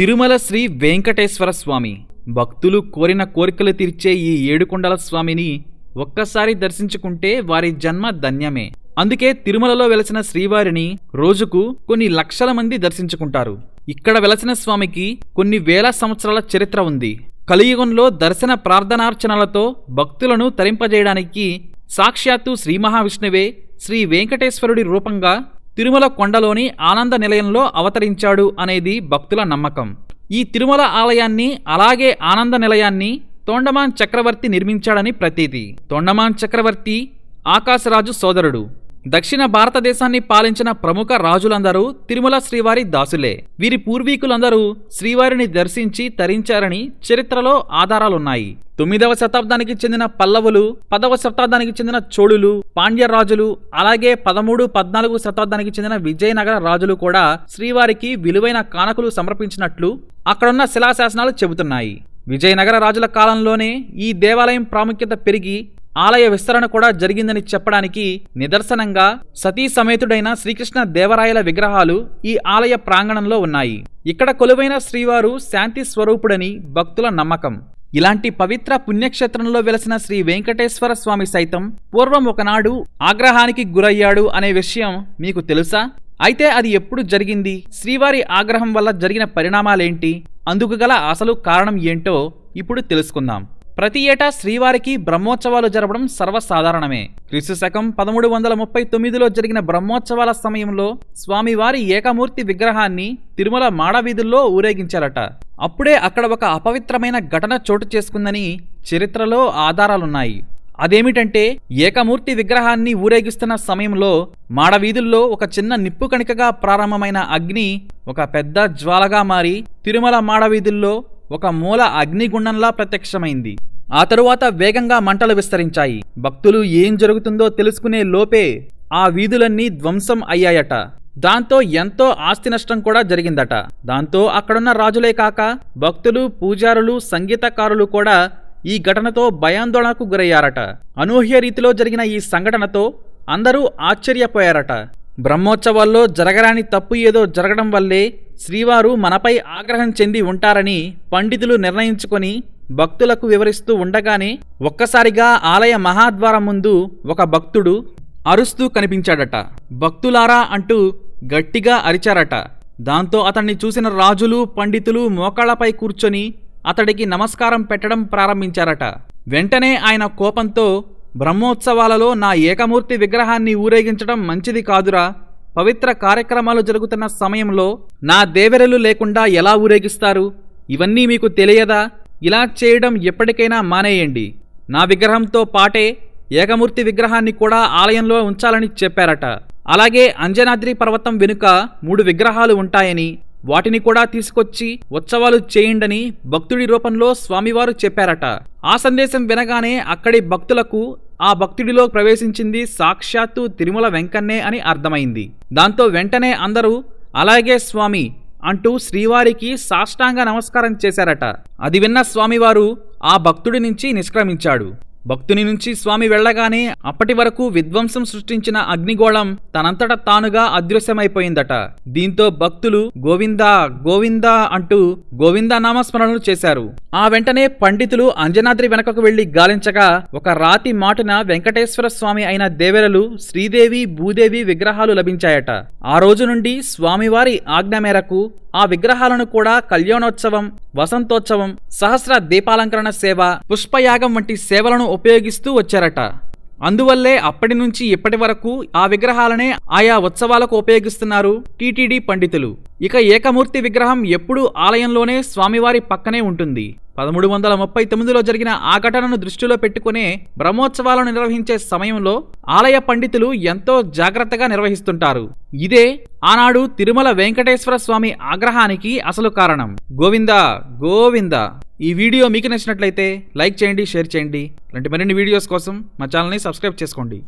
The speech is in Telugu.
తిరుమల శ్రీ వెంకటేశ్వర స్వామి భక్తులు కోరిన కోరికలు తీర్చే ఈ ఏడుకొండల స్వామిని ఒక్కసారి దర్శించుకుంటే వారి జన్మ ధన్యమే అందుకే తిరుమలలో వెలసిన శ్రీవారిని రోజుకు కొన్ని లక్షల మంది దర్శించుకుంటారు ఇక్కడ వెలసిన స్వామికి కొన్ని వేల సంవత్సరాల చరిత్ర ఉంది కలియుగంలో దర్శన ప్రార్థనార్చనలతో భక్తులను తరింపజేయడానికి సాక్షాత్తు శ్రీ మహావిష్ణువే శ్రీ వెంకటేశ్వరుడి రూపంగా తిరుమల కొండలోని ఆనంద నిలయంలో అవతరించాడు అనేది భక్తుల నమ్మకం ఈ తిరుమల ఆలయాన్ని అలాగే ఆనంద నిలయాన్ని తోండమాన్ చక్రవర్తి నిర్మించాడని ప్రతీతి తోండమాన్ చక్రవర్తి ఆకాశరాజు సోదరుడు దక్షిణ భారతదేశాన్ని పాలించిన ప్రముఖ రాజులందరూ తిరుమల శ్రీవారి దాసులే వీరి పూర్వీకులందరూ శ్రీవారిని దర్శించి తరించారని చరిత్రలో ఆధారాలున్నాయి తొమ్మిదవ శతాబ్దానికి చెందిన పల్లవులు పదవ శతాబ్దానికి చెందిన చోళులు పాండ్య రాజులు అలాగే పదమూడు పద్నాలుగు శతాబ్దానికి చెందిన విజయనగర రాజులు కూడా శ్రీవారికి విలువైన కానుకలు సమర్పించినట్లు అక్కడున్న శిలాశాసనాలు చెబుతున్నాయి విజయనగర రాజుల కాలంలోనే ఈ దేవాలయం ప్రాముఖ్యత పెరిగి ఆలయ విస్తరణ కూడా జరిగిందని చెప్పడానికి నిదర్శనంగా సతీ సమేతుడైన శ్రీకృష్ణ దేవరాయల విగ్రహాలు ఈ ఆలయ ప్రాంగణంలో ఉన్నాయి ఇక్కడ కొలువైన శ్రీవారు శాంతి స్వరూపుడని భక్తుల నమ్మకం ఇలాంటి పవిత్ర పుణ్యక్షేత్రంలో వెలసిన శ్రీ వెంకటేశ్వర స్వామి సైతం పూర్వం ఒకనాడు ఆగ్రహానికి గురయ్యాడు అనే విషయం మీకు తెలుసా అయితే అది ఎప్పుడు జరిగింది శ్రీవారి ఆగ్రహం వల్ల జరిగిన పరిణామాలేంటి అందుకు గల అసలు కారణం ఏంటో ఇప్పుడు తెలుసుకుందాం ప్రతి ఏటా శ్రీవారికి బ్రహ్మోత్సవాలు జరపడం సర్వసాధారణమే క్రీస్తు శకం పదమూడు వందల ముప్పై తొమ్మిదిలో జరిగిన బ్రహ్మోత్సవాల సమయంలో స్వామివారి ఏకమూర్తి విగ్రహాన్ని తిరుమల మాడవీధుల్లో ఊరేగించారట అప్పుడే అక్కడ ఒక అపవిత్రమైన ఘటన చోటు చేసుకుందని చరిత్రలో ఆధారాలున్నాయి అదేమిటంటే ఏకమూర్తి విగ్రహాన్ని ఊరేగిస్తున్న సమయంలో మాడవీధుల్లో ఒక చిన్న నిప్పు కణికగా ప్రారంభమైన అగ్ని ఒక పెద్ద జ్వాలగా మారి తిరుమల మాడవీధుల్లో ఒక మూల అగ్నిగుండంలా ప్రత్యక్షమైంది ఆ తరువాత వేగంగా మంటలు విస్తరించాయి భక్తులు ఏం జరుగుతుందో తెలుసుకునే లోపే ఆ వీధులన్నీ ధ్వంసం అయ్యాయట దాంతో ఎంతో ఆస్తి నష్టం కూడా జరిగిందట దాంతో అక్కడున్న రాజులే కాక భక్తులు పూజారులు సంగీతకారులు కూడా ఈ ఘటనతో భయాందోళనకు గురయ్యారట అనూహ్య రీతిలో జరిగిన ఈ సంఘటనతో అందరూ ఆశ్చర్యపోయారట బ్రహ్మోత్సవాల్లో జరగరాని తప్పు ఏదో జరగడం వల్లే శ్రీవారు మనపై ఆగ్రహం చెంది ఉంటారని పండితులు నిర్ణయించుకొని భక్తులకు వివరిస్తూ ఉండగానే ఒక్కసారిగా ఆలయ మహాద్వారం ముందు ఒక భక్తుడు అరుస్తూ కనిపించాడట భక్తులారా అంటూ గట్టిగా అరిచారట దాంతో అతన్ని చూసిన రాజులు పండితులు మోకాళ్లపై కూర్చొని అతడికి నమస్కారం పెట్టడం ప్రారంభించారట వెంటనే ఆయన కోపంతో బ్రహ్మోత్సవాలలో నా ఏకమూర్తి విగ్రహాన్ని ఊరేగించడం మంచిది కాదురా పవిత్ర కార్యక్రమాలు జరుగుతున్న సమయంలో నా దేవెరలు లేకుండా ఎలా ఊరేగిస్తారు ఇవన్నీ మీకు తెలియదా ఇలా చేయడం ఎప్పటికైనా మానేయండి నా విగ్రహంతో పాటే ఏకమూర్తి విగ్రహాన్ని కూడా ఆలయంలో ఉంచాలని చెప్పారట అలాగే అంజనాద్రి పర్వతం వెనుక మూడు విగ్రహాలు ఉంటాయని వాటిని కూడా తీసుకొచ్చి ఉత్సవాలు చేయండని భక్తుడి రూపంలో స్వామివారు చెప్పారట ఆ సందేశం వినగానే అక్కడి భక్తులకు ఆ భక్తుడిలో ప్రవేశించింది సాక్షాత్తు తిరుమల వెంకన్నే అని అర్థమైంది దాంతో వెంటనే అందరూ అలాగే స్వామి అంటూ శ్రీవారికి సాష్టాంగ నమస్కారం చేశారట అది విన్న స్వామివారు ఆ భక్తుడి నుంచి నిష్క్రమించాడు భక్తుని నుంచి స్వామి వెళ్లగానే అప్పటి వరకు విధ్వంసం సృష్టించిన అగ్నిగోళం తనంతట తానుగా అదృశ్యమైపోయిందట దీంతో భక్తులు గోవిందా గోవిందా అంటూ గోవింద నామస్మరణలు చేశారు ఆ వెంటనే పండితులు అంజనాద్రి వెనకకు వెళ్లి గాలించగా ఒక రాతి మాటున వెంకటేశ్వర స్వామి అయిన దేవెరలు శ్రీదేవి భూదేవి విగ్రహాలు లభించాయట ఆ రోజు నుండి స్వామివారి ఆజ్ఞ మేరకు ఆ విగ్రహాలను కూడా కళ్యాణోత్సవం వసంతోత్సవం సహస్ర దీపాలంకరణ సేవ పుష్పయాగం వంటి సేవలను ఉపయోగిస్తూ వచ్చారట అందువల్లే అప్పటి నుంచి ఇప్పటి వరకు ఆ విగ్రహాలనే ఆయా ఉత్సవాలకు ఉపయోగిస్తున్నారు టీటీడీ పండితులు ఇక ఏకమూర్తి విగ్రహం ఎప్పుడూ ఆలయంలోనే స్వామివారి పక్కనే ఉంటుంది పదమూడు వందల ముప్పై తొమ్మిదిలో జరిగిన ఆ ఘటనను దృష్టిలో పెట్టుకునే బ్రహ్మోత్సవాలను నిర్వహించే సమయంలో ఆలయ పండితులు ఎంతో జాగ్రత్తగా నిర్వహిస్తుంటారు ఇదే ఆనాడు తిరుమల వెంకటేశ్వర స్వామి ఆగ్రహానికి అసలు కారణం గోవిందా గోవిందా ఈ వీడియో మీకు నచ్చినట్లయితే లైక్ చేయండి షేర్ చేయండి ఇలాంటి మరిన్ని వీడియోస్ కోసం మా ఛానల్ని సబ్స్క్రైబ్ చేసుకోండి